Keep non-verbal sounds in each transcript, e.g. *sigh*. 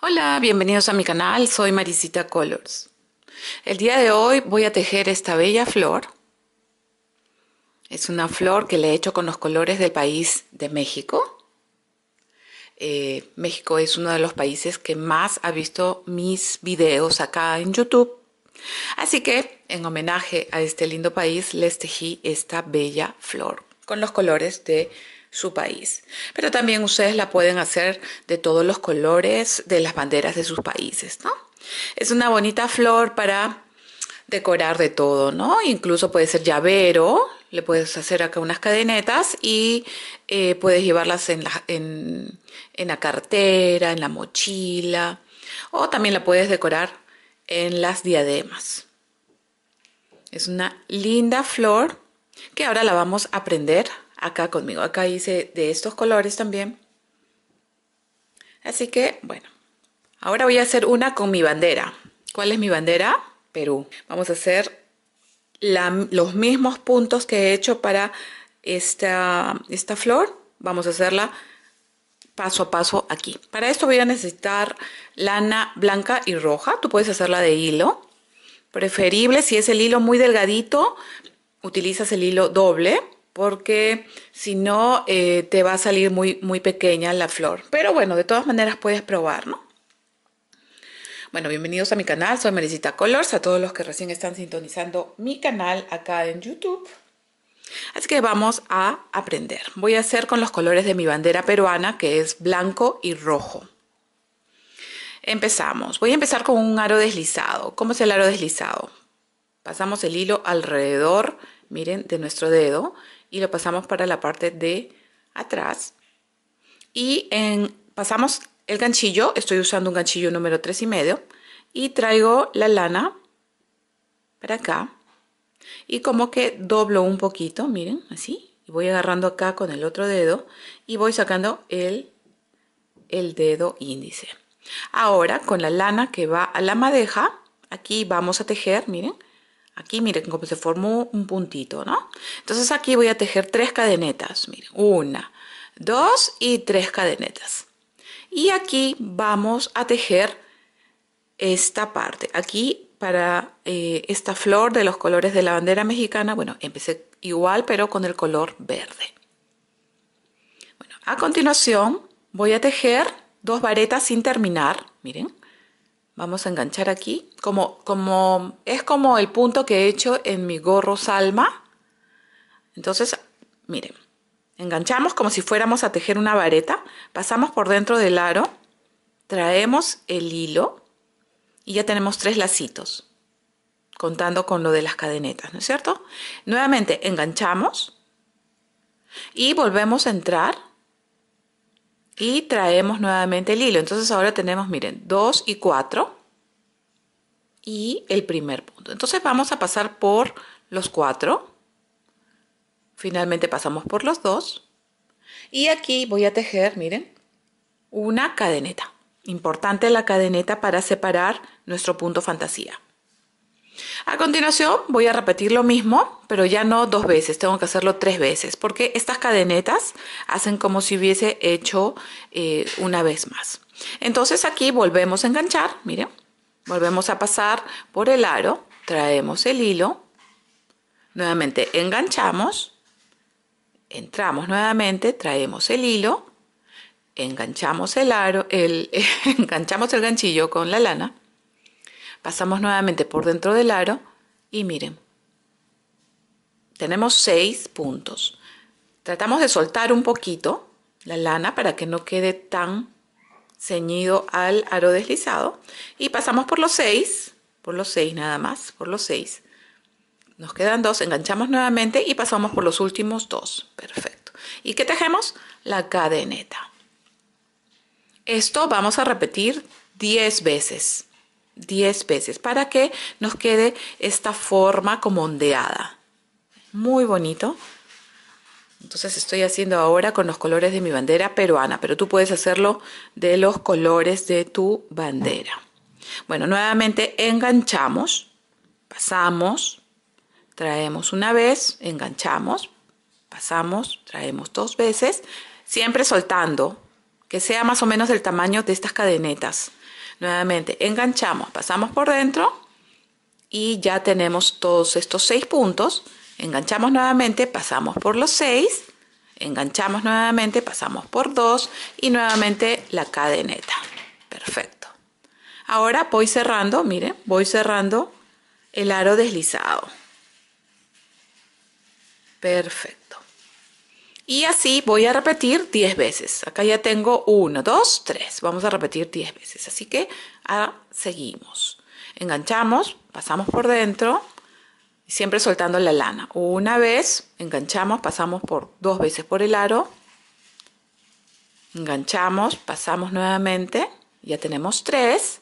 Hola, bienvenidos a mi canal, soy Marisita Colors. El día de hoy voy a tejer esta bella flor. Es una flor que le he hecho con los colores del país de México. Eh, México es uno de los países que más ha visto mis videos acá en YouTube. Así que, en homenaje a este lindo país, les tejí esta bella flor con los colores de su país. Pero también ustedes la pueden hacer de todos los colores de las banderas de sus países, ¿no? Es una bonita flor para decorar de todo, ¿no? Incluso puede ser llavero, le puedes hacer acá unas cadenetas y eh, puedes llevarlas en la, en, en la cartera, en la mochila, o también la puedes decorar en las diademas. Es una linda flor que ahora la vamos a aprender acá conmigo. Acá hice de estos colores también. Así que, bueno. Ahora voy a hacer una con mi bandera. ¿Cuál es mi bandera? Perú. Vamos a hacer los mismos puntos que he hecho para esta, esta flor. Vamos a hacerla paso a paso aquí. Para esto voy a necesitar lana blanca y roja. Tú puedes hacerla de hilo. Preferible si es el hilo muy delgadito, utilizas el hilo doble porque si no eh, te va a salir muy, pequeña la flor. Pero bueno, de todas maneras puedes probar, ¿no? Bueno, bienvenidos a mi canal, soy Maricita Colors, a todos los que recién están sintonizando mi canal acá en YouTube. Así que vamos a aprender. Voy a hacer con los colores de mi bandera peruana, que es blanco y rojo. Empezamos. Voy a empezar con un aro deslizado. ¿Cómo es el aro deslizado? Pasamos el hilo alrededor, miren, de nuestro dedo y lo pasamos para la parte de atrás. Y en, pasamos el ganchillo, estoy usando un ganchillo número 3 y medio y traigo la lana para acá y como que doblo un poquito, miren, así, y voy agarrando acá con el otro dedo y voy sacando el, el dedo índice. Ahora con la lana que va a la madeja, aquí vamos a tejer, miren, Aquí miren cómo se formó un puntito, ¿no? Entonces aquí voy a tejer tres cadenetas, miren, una, dos y tres cadenetas. Y aquí vamos a tejer esta parte. Aquí para eh, esta flor de los colores de la bandera mexicana, bueno, empecé igual pero con el color verde. Bueno, a continuación voy a tejer dos varetas sin terminar, miren, Vamos a enganchar aquí, como, como, es como el punto que he hecho en mi gorro salma. Entonces, miren, enganchamos como si fuéramos a tejer una vareta, pasamos por dentro del aro, traemos el hilo y ya tenemos tres lacitos, contando con lo de las cadenetas, ¿no es cierto? Nuevamente enganchamos y volvemos a entrar y traemos nuevamente el hilo. Entonces ahora tenemos, miren, 2 y 4 y el primer punto. Entonces vamos a pasar por los 4. Finalmente pasamos por los 2. Y aquí voy a tejer, miren, una cadeneta. Importante la cadeneta para separar nuestro punto fantasía. A continuación voy a repetir lo mismo, pero ya no dos veces, tengo que hacerlo tres veces, porque estas cadenetas hacen como si hubiese hecho eh, una vez más. Entonces aquí volvemos a enganchar, miren, volvemos a pasar por el aro, traemos el hilo, nuevamente enganchamos, entramos nuevamente, traemos el hilo, enganchamos el aro, el, *laughs* enganchamos el ganchillo con la lana, Pasamos nuevamente por dentro del aro y miren, tenemos seis puntos. Tratamos de soltar un poquito la lana para que no quede tan ceñido al aro deslizado y pasamos por los seis, por los seis nada más, por los seis. Nos quedan dos, enganchamos nuevamente y pasamos por los últimos dos. Perfecto. ¿Y qué tejemos? La cadeneta. Esto vamos a repetir 10 veces. 10 veces para que nos quede esta forma como ondeada. Muy bonito. Entonces estoy haciendo ahora con los colores de mi bandera peruana, pero tú puedes hacerlo de los colores de tu bandera. Bueno, nuevamente enganchamos, pasamos, traemos una vez, enganchamos, pasamos, traemos dos veces, siempre soltando, que sea más o menos el tamaño de estas cadenetas. Nuevamente, enganchamos, pasamos por dentro y ya tenemos todos estos seis puntos. Enganchamos nuevamente, pasamos por los seis, enganchamos nuevamente, pasamos por dos y nuevamente la cadeneta. Perfecto. Ahora voy cerrando, miren, voy cerrando el aro deslizado. Perfecto. Y así voy a repetir 10 veces. Acá ya tengo 1, 2, 3. Vamos a repetir 10 veces. Así que ahora seguimos. Enganchamos, pasamos por dentro, siempre soltando la lana. Una vez, enganchamos, pasamos por dos veces por el aro. Enganchamos, pasamos nuevamente. Ya tenemos 3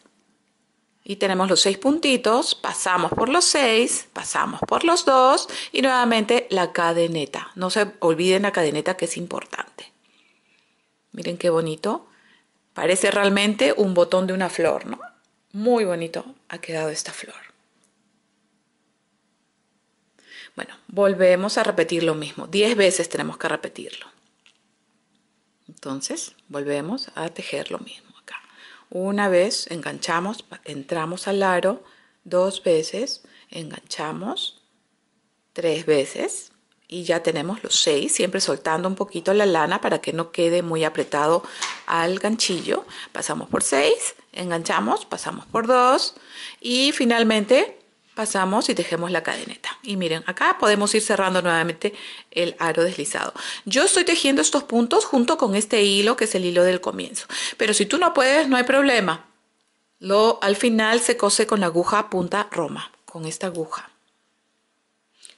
y tenemos los seis puntitos, pasamos por los seis, pasamos por los dos y nuevamente la cadeneta. No se olviden la cadeneta que es importante. Miren qué bonito. Parece realmente un botón de una flor, ¿no? Muy bonito ha quedado esta flor. Bueno, volvemos a repetir lo mismo. Diez veces tenemos que repetirlo. Entonces, volvemos a tejer lo mismo. Una vez enganchamos, entramos al aro, dos veces, enganchamos, tres veces y ya tenemos los seis, siempre soltando un poquito la lana para que no quede muy apretado al ganchillo. Pasamos por seis, enganchamos, pasamos por dos y finalmente pasamos y tejemos la cadeneta. Y miren, acá podemos ir cerrando nuevamente el aro deslizado. Yo estoy tejiendo estos puntos junto con este hilo, que es el hilo del comienzo. Pero si tú no puedes, no hay problema. Lo, al final se cose con la aguja punta roma, con esta aguja.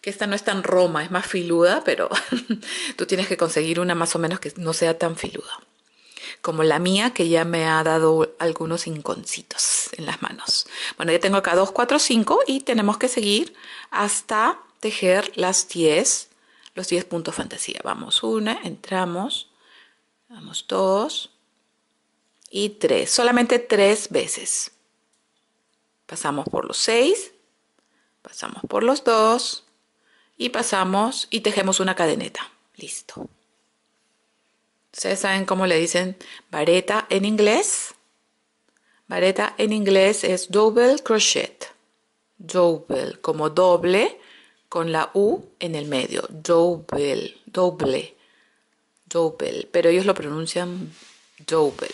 Que esta no es tan roma, es más filuda, pero *laughs* tú tienes que conseguir una más o menos que no sea tan filuda como la mía, que ya me ha dado algunos inconcitos en las manos. Bueno, ya tengo acá 2, 4, 5 y tenemos que seguir hasta tejer las 10, los 10 puntos fantasía. Vamos, una, entramos, vamos, dos y tres. Solamente tres veces. Pasamos por los seis, pasamos por los dos y pasamos y tejemos una cadeneta. Listo. Ustedes saben cómo le dicen vareta en inglés. Vareta en inglés es double crochet. Double, como doble, con la U en el medio. Double, doble, double. Pero ellos lo pronuncian double.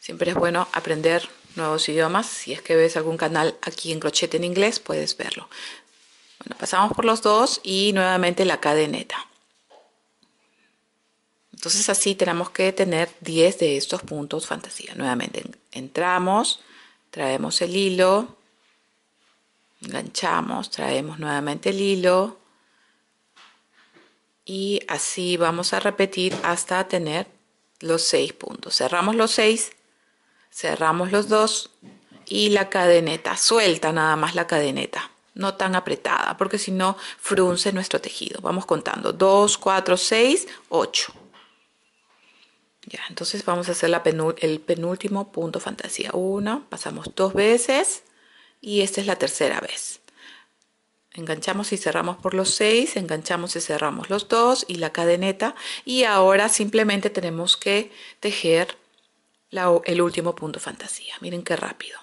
Siempre es bueno aprender nuevos idiomas. Si es que ves algún canal aquí en crochet en inglés, puedes verlo. Bueno, pasamos por los dos y nuevamente la cadeneta. Entonces así tenemos que tener 10 de estos puntos fantasía. Nuevamente entramos, traemos el hilo, enganchamos, traemos nuevamente el hilo y así vamos a repetir hasta tener los 6 puntos. Cerramos los 6, cerramos los 2 y la cadeneta, suelta nada más la cadeneta no tan apretada, porque si no frunce nuestro tejido. Vamos contando 2, 4, 6, 8. Ya, entonces vamos a hacer el penúltimo punto fantasía Una, pasamos dos veces y esta es la tercera vez. Enganchamos y cerramos por los seis, enganchamos y cerramos los dos y la cadeneta y ahora simplemente tenemos que tejer la, el último punto fantasía. Miren qué rápido.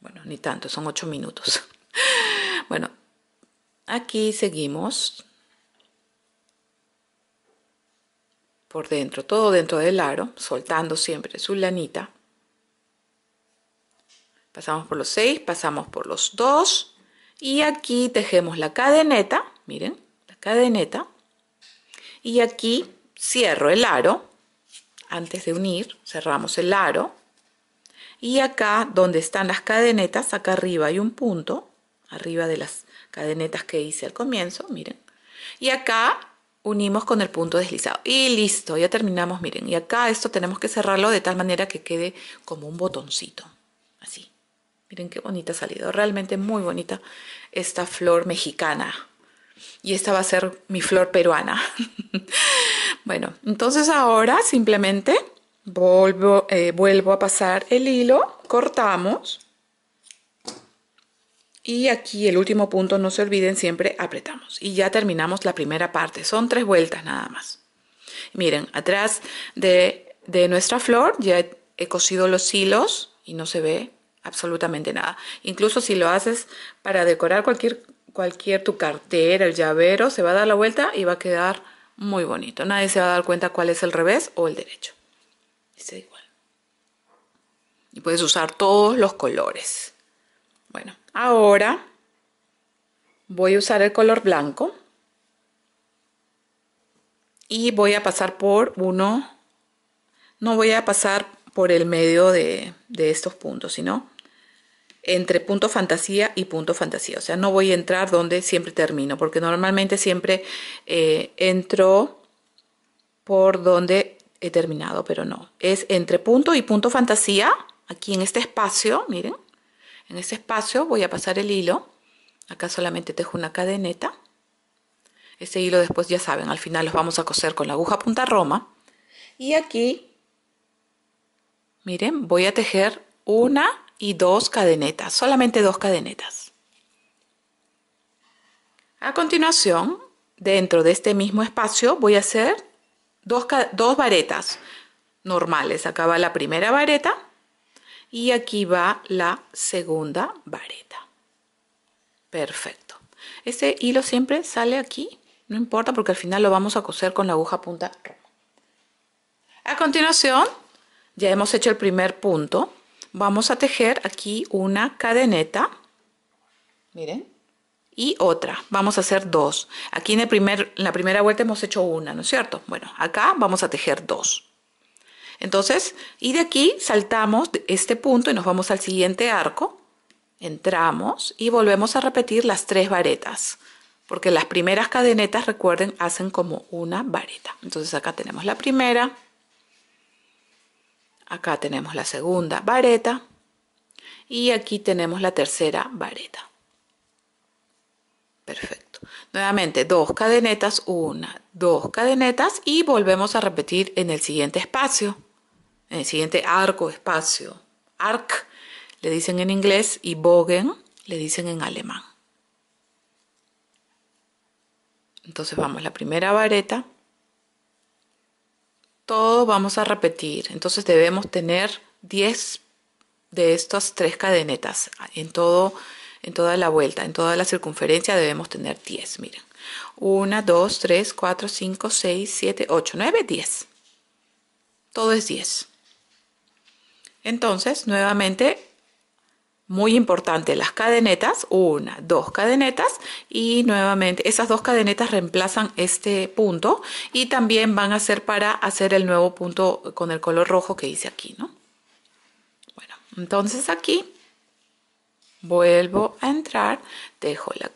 Bueno, ni tanto, son ocho minutos. *laughs* bueno, aquí seguimos por dentro, todo dentro del aro, soltando siempre su lanita. Pasamos por los 6, pasamos por los dos. y aquí tejemos la cadeneta, miren, la cadeneta. Y aquí cierro el aro, antes de unir cerramos el aro. Y acá donde están las cadenetas, acá arriba hay un punto, arriba de las cadenetas que hice al comienzo, miren. Y acá unimos con el punto deslizado. Y listo, ya terminamos, miren. Y acá esto tenemos que cerrarlo de tal manera que quede como un botoncito, así. Miren qué bonita ha salido, realmente muy bonita esta flor mexicana. Y esta va a ser mi flor peruana. *laughs* bueno, entonces ahora simplemente eh, vuelvo a pasar el hilo, cortamos y aquí el último punto, no se olviden, siempre apretamos. Y ya terminamos la primera parte. Son tres vueltas nada más. Miren, atrás de, nuestra flor ya he, cosido los hilos y no se ve absolutamente nada. Incluso si lo haces para decorar cualquier, cualquier tu cartera, el llavero, se va a dar la vuelta y va a quedar muy bonito. Nadie se va a dar cuenta cuál es el revés o el derecho. Es igual. Y puedes usar todos los colores. Bueno. Ahora voy a usar el color blanco y voy a pasar por uno, no voy a pasar por el medio de, estos puntos, sino entre punto fantasía y punto fantasía. O sea, no voy a entrar donde siempre termino, porque normalmente siempre eh, entro por donde he terminado, pero no. Es entre punto y punto fantasía, aquí en este espacio, miren. En ese espacio voy a pasar el hilo. Acá solamente tejo una cadeneta. Ese hilo después ya saben, al final los vamos a coser con la aguja punta roma. Y aquí, miren, voy a tejer una y dos cadenetas, solamente dos cadenetas. A continuación, dentro de este mismo espacio voy a hacer dos, dos varetas normales. Acá va la primera vareta y aquí va la segunda vareta. Perfecto. Este hilo siempre sale aquí, no importa porque al final lo vamos a coser con la aguja punta A continuación, ya hemos hecho el primer punto, vamos a tejer aquí una cadeneta, miren, y otra, vamos a hacer dos. Aquí en, el primer, en la primera vuelta hemos hecho una, ¿no es cierto? Bueno, acá vamos a tejer dos. Entonces, y de aquí saltamos de este punto y nos vamos al siguiente arco, entramos y volvemos a repetir las tres varetas, porque las primeras cadenetas, recuerden, hacen como una vareta. Entonces acá tenemos la primera, acá tenemos la segunda vareta y aquí tenemos la tercera vareta. Perfecto. Nuevamente, dos cadenetas, una, dos cadenetas y volvemos a repetir en el siguiente espacio. En el siguiente arco, espacio. Arc le dicen en inglés y Bogen le dicen en alemán. Entonces vamos, la primera vareta. Todo vamos a repetir. Entonces debemos tener 10 de estas tres cadenetas en en toda la vuelta, en toda la circunferencia debemos tener 10, miren. 1, 2, 3, 4, 5, 6, 7, 8, 9, 10. Todo es 10. Entonces, nuevamente, muy importante, las cadenetas, una, dos cadenetas y nuevamente esas dos cadenetas reemplazan este punto y también van a ser para hacer el nuevo punto con el color rojo que hice aquí, ¿no? Bueno, entonces aquí vuelvo a entrar, dejo la,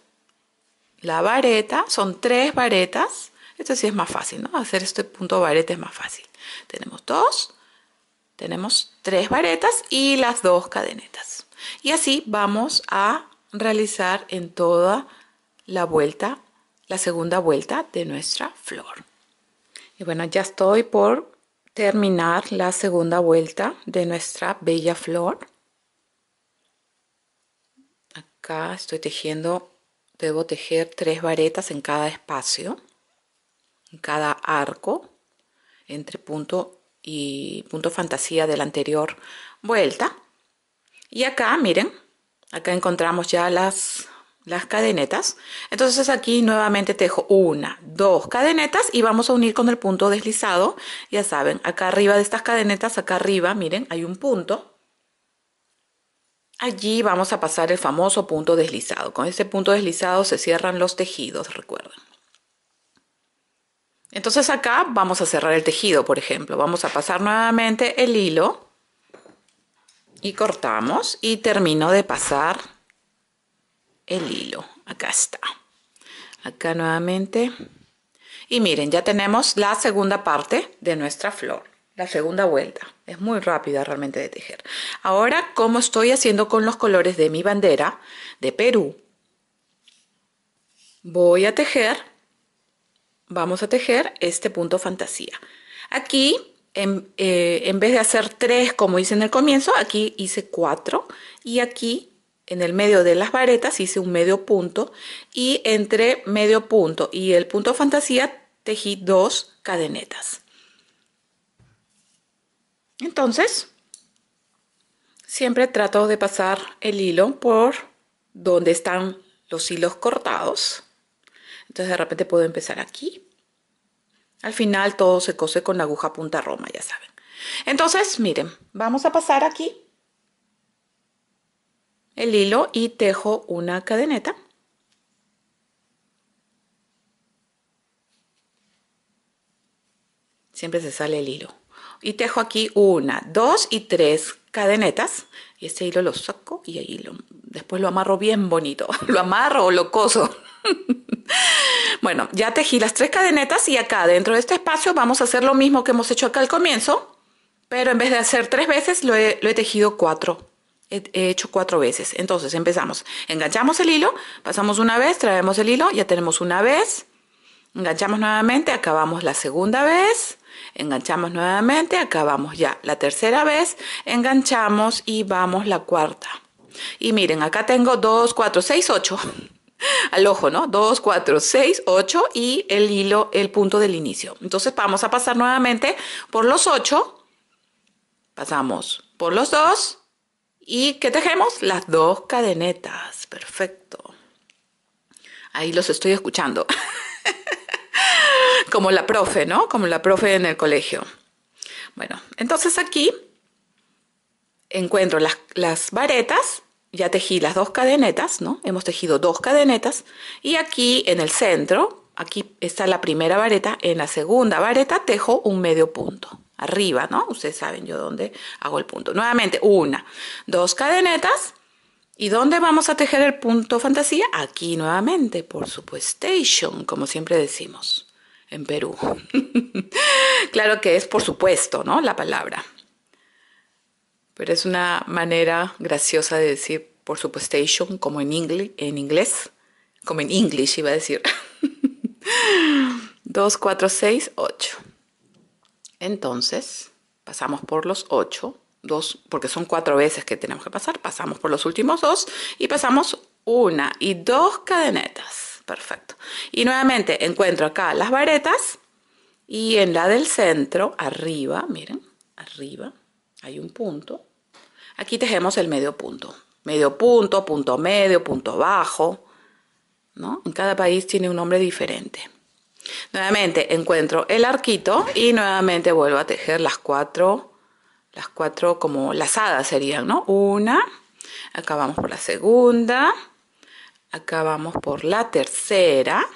la vareta, son tres varetas, esto sí es más fácil, ¿no? Hacer este punto vareta es más fácil. Tenemos dos, tenemos tres varetas y las dos cadenetas. Y así vamos a realizar en toda la vuelta, la segunda vuelta de nuestra flor. Y bueno, ya estoy por terminar la segunda vuelta de nuestra bella flor. Acá estoy tejiendo, debo tejer tres varetas en cada espacio, en cada arco, entre punto y punto fantasía de la anterior vuelta. Y acá, miren, acá encontramos ya las, las cadenetas. Entonces aquí nuevamente tejo una, dos cadenetas y vamos a unir con el punto deslizado. Ya saben, acá arriba de estas cadenetas, acá arriba, miren, hay un punto. Allí vamos a pasar el famoso punto deslizado. Con este punto deslizado se cierran los tejidos, recuerden. Entonces acá vamos a cerrar el tejido, por ejemplo. Vamos a pasar nuevamente el hilo y cortamos y termino de pasar el hilo. Acá está. Acá nuevamente. Y miren, ya tenemos la segunda parte de nuestra flor, la segunda vuelta. Es muy rápida realmente de tejer. Ahora, como estoy haciendo con los colores de mi bandera de Perú, voy a tejer vamos a tejer este punto fantasía. Aquí, eh, en, vez de hacer tres como hice en el comienzo, aquí hice cuatro y aquí en el medio de las varetas hice un medio punto y entre medio punto y el punto fantasía tejí dos cadenetas. Entonces, siempre trato de pasar el hilo por donde están los hilos cortados entonces de repente puedo empezar aquí. Al final todo se cose con la aguja punta roma, ya saben. Entonces, miren, vamos a pasar aquí el hilo y tejo una cadeneta. Siempre se sale el hilo. Y tejo aquí una, dos y tres cadenetas. Y este hilo lo saco y ahí lo, después lo amarro bien bonito. *laughs* Lo amarro o lo coso. *laughs* bueno, ya tejí las tres cadenetas y acá dentro de este espacio vamos a hacer lo mismo que hemos hecho acá al comienzo, pero en vez de hacer tres veces lo he, tejido cuatro. He, hecho cuatro veces. Entonces empezamos. Enganchamos el hilo, pasamos una vez, traemos el hilo, ya tenemos una vez. Enganchamos nuevamente, acabamos la segunda vez enganchamos nuevamente, acabamos ya la tercera vez, enganchamos y vamos la cuarta. Y miren, acá tengo dos, cuatro, seis, ocho al ojo, ¿no? 2, 4, 6, 8 y el hilo, el punto del inicio. Entonces vamos a pasar nuevamente por los 8, pasamos por los 2 y que tejemos? Las dos cadenetas, perfecto. Ahí los estoy escuchando. *laughs* Como la profe, ¿no? Como la profe en el colegio. Bueno, entonces aquí encuentro las, las varetas ya tejí las dos cadenetas, ¿no? Hemos tejido dos cadenetas y aquí en el centro, aquí está la primera vareta, en la segunda vareta tejo un medio punto. Arriba, ¿no? Ustedes saben yo dónde hago el punto. Nuevamente, una, dos cadenetas. ¿Y dónde vamos a tejer el punto fantasía? Aquí nuevamente, por supuestation, como siempre decimos en Perú. *laughs* claro que es por supuesto, ¿no? La palabra pero es una manera graciosa de decir, por supuestation, como en, en inglés, como en English iba a decir. 2, *laughs* cuatro, 6, 8. Entonces, pasamos por los 8, dos, porque son cuatro veces que tenemos que pasar, pasamos por los últimos dos y pasamos una y dos cadenetas. Perfecto. Y nuevamente encuentro acá las varetas y en la del centro, arriba, miren, arriba, hay un punto Aquí tejemos el medio punto. Medio punto, punto medio, punto bajo. ¿no? En cada país tiene un nombre diferente. Nuevamente encuentro el arquito y nuevamente vuelvo a tejer las cuatro, las cuatro como lazadas serían, ¿no? Una, acabamos por la segunda, acabamos por la tercera,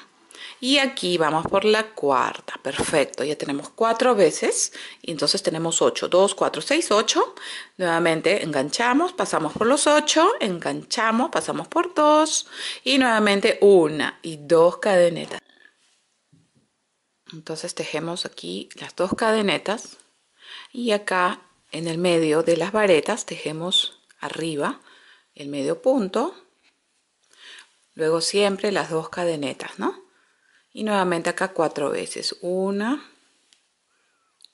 y aquí vamos por la cuarta. Perfecto, ya tenemos cuatro veces. Y entonces tenemos ocho, dos, cuatro, 6, 8. Nuevamente enganchamos, pasamos por los 8. Enganchamos, pasamos por dos, Y nuevamente una y dos cadenetas. Entonces tejemos aquí las dos cadenetas. Y acá en el medio de las varetas tejemos arriba el medio punto luego siempre las dos cadenetas, ¿no? y nuevamente acá cuatro veces una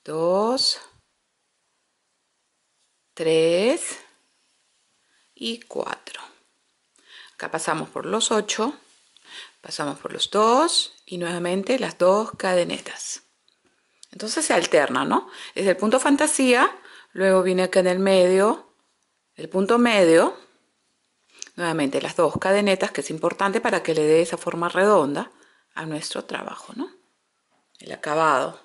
dos tres y cuatro acá pasamos por los ocho pasamos por los dos y nuevamente las dos cadenetas entonces se alterna no es el punto fantasía luego viene acá en el medio el punto medio nuevamente las dos cadenetas que es importante para que le dé esa forma redonda a nuestro trabajo, ¿no? El acabado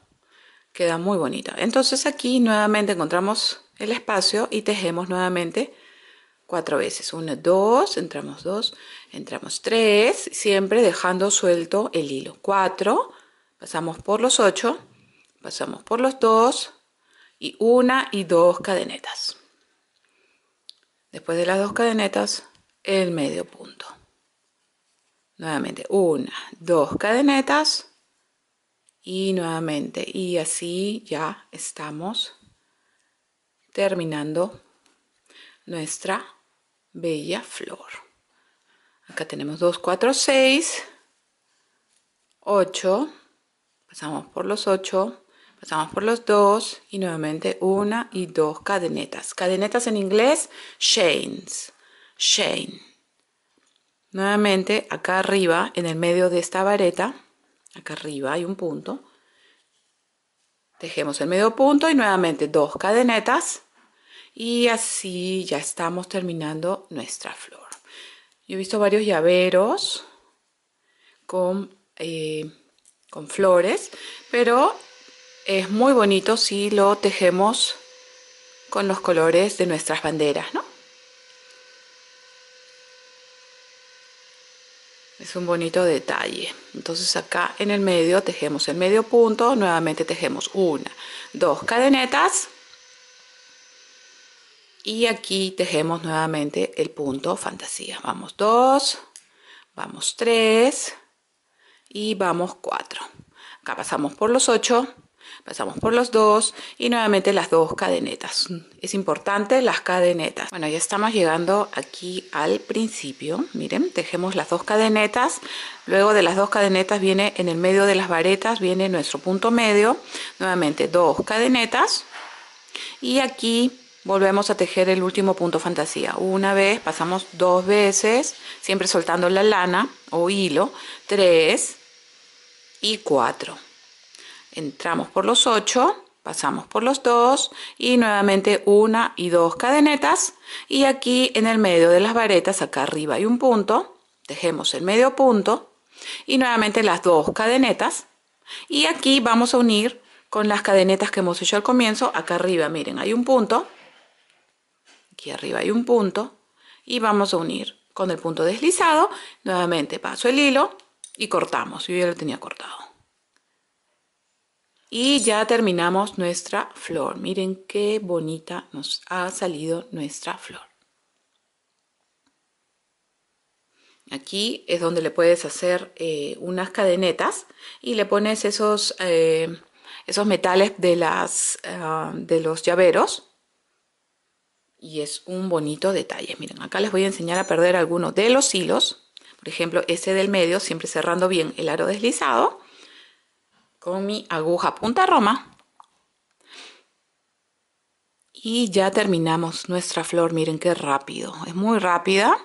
queda muy bonito. Entonces aquí nuevamente encontramos el espacio y tejemos nuevamente cuatro veces. Una, dos, entramos dos, entramos tres, siempre dejando suelto el hilo. Cuatro, pasamos por los ocho, pasamos por los dos y una y dos cadenetas. Después de las dos cadenetas, el medio punto nuevamente una, dos cadenetas y nuevamente y así ya estamos terminando nuestra bella flor. Acá tenemos dos, cuatro, seis, 8, pasamos por los 8, pasamos por los dos, y nuevamente una y dos cadenetas. Cadenetas en inglés, chains, chain. Nuevamente, acá arriba, en el medio de esta vareta, acá arriba hay un punto. tejemos el medio punto y nuevamente dos cadenetas. Y así ya estamos terminando nuestra flor. Yo he visto varios llaveros con, eh, con flores, pero es muy bonito si lo tejemos con los colores de nuestras banderas, ¿no? es un bonito detalle entonces acá en el medio tejemos el medio punto nuevamente tejemos una dos cadenetas y aquí tejemos nuevamente el punto fantasía vamos dos vamos tres y vamos cuatro acá pasamos por los ocho Pasamos por los dos y nuevamente las dos cadenetas. Es importante las cadenetas. Bueno, ya estamos llegando aquí al principio. Miren, tejemos las dos cadenetas. Luego de las dos cadenetas viene en el medio de las varetas, viene nuestro punto medio. Nuevamente dos cadenetas. Y aquí volvemos a tejer el último punto fantasía. Una vez, pasamos dos veces, siempre soltando la lana o hilo. Tres y cuatro entramos por los 8, pasamos por los 2 y nuevamente una y dos cadenetas y aquí en el medio de las varetas, acá arriba hay un punto, dejemos el medio punto y nuevamente las dos cadenetas y aquí vamos a unir con las cadenetas que hemos hecho al comienzo, acá arriba miren hay un punto, aquí arriba hay un punto y vamos a unir con el punto deslizado, nuevamente paso el hilo y cortamos, yo ya lo tenía cortado. Y ya terminamos nuestra flor. Miren qué bonita nos ha salido nuestra flor. Aquí es donde le puedes hacer eh, unas cadenetas y le pones esos, eh, esos metales de, las, ah, de los llaveros. Y es un bonito detalle. Miren, acá les voy a enseñar a perder algunos de los hilos. Por ejemplo, ese del medio, siempre cerrando bien el aro deslizado con mi aguja punta roma. Y ya terminamos nuestra flor, miren qué rápido, es muy rápida.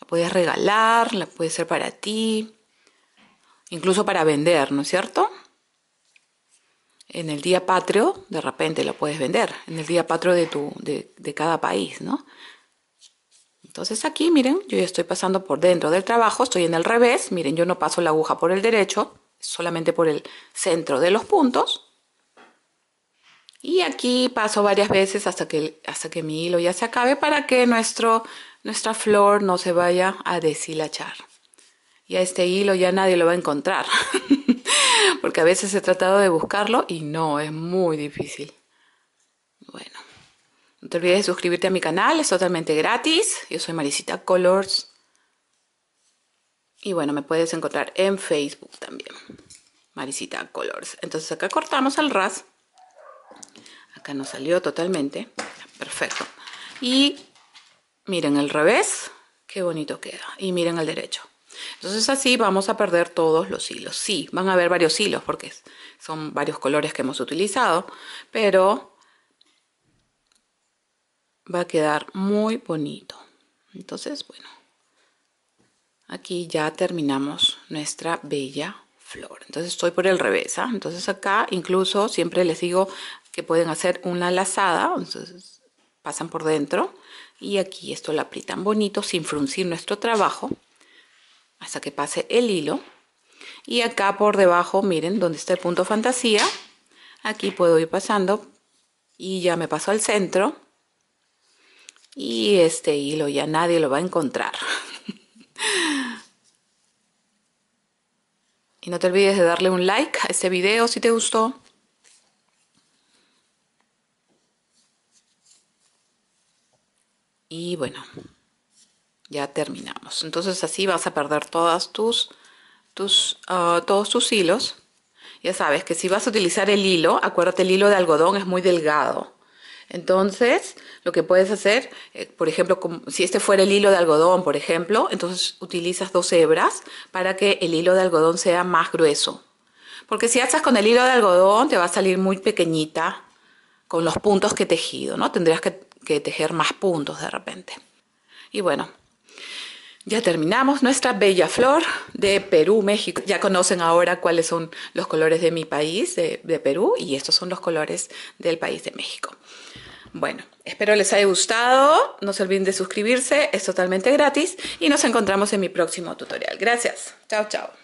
La puedes regalar, la puede ser para ti, incluso para vender, ¿no es cierto? En el día patrio, de repente la puedes vender, en el día patrio de, tu, de, de cada país, ¿no? Entonces aquí, miren, yo ya estoy pasando por dentro del trabajo, estoy en el revés, miren, yo no paso la aguja por el derecho, solamente por el centro de los puntos. Y aquí paso varias veces hasta que, hasta que mi hilo ya se acabe para que nuestro, nuestra flor no se vaya a deshilachar. Y a este hilo ya nadie lo va a encontrar, *laughs* porque a veces he tratado de buscarlo y no, es muy difícil. Bueno, no te olvides de suscribirte a mi canal, es totalmente gratis. Yo soy Marisita Colors. Y bueno, me puedes encontrar en Facebook también. Maricita Colors. Entonces acá cortamos el ras. Acá nos salió totalmente. Perfecto. Y miren el revés. Qué bonito queda. Y miren el derecho. Entonces así vamos a perder todos los hilos. Sí, van a haber varios hilos porque son varios colores que hemos utilizado. Pero va a quedar muy bonito. Entonces, bueno, Aquí ya terminamos nuestra bella flor. Entonces estoy por el revés. ¿ah? Entonces acá incluso siempre les digo que pueden hacer una lazada. Entonces pasan por dentro y aquí esto lo aprietan bonito sin fruncir nuestro trabajo hasta que pase el hilo. Y acá por debajo, miren dónde está el punto fantasía. Aquí puedo ir pasando y ya me paso al centro. Y este hilo ya nadie lo va a encontrar. *laughs* Y no te olvides de darle un like a este video si te gustó. Y bueno, ya terminamos. Entonces así vas a perder todas tus, tus, ah, todos tus hilos. Ya sabes que si vas a utilizar el hilo, acuérdate el hilo de algodón es muy delgado. Entonces, lo que puedes hacer, eh, por ejemplo, como, si este fuera el hilo de algodón, por ejemplo, entonces utilizas dos hebras para que el hilo de algodón sea más grueso. Porque si haces con el hilo de algodón, te va a salir muy pequeñita con los puntos que he tejido, ¿no? Tendrías que, tejer más puntos de repente. Y bueno, ya terminamos nuestra bella flor de Perú, México. Ya conocen ahora cuáles son los colores de mi país, de, Perú, y estos son los colores del país de México. Bueno, espero les haya gustado. No se olviden de suscribirse, es totalmente gratis y nos encontramos en mi próximo tutorial. Gracias. Chao, chao.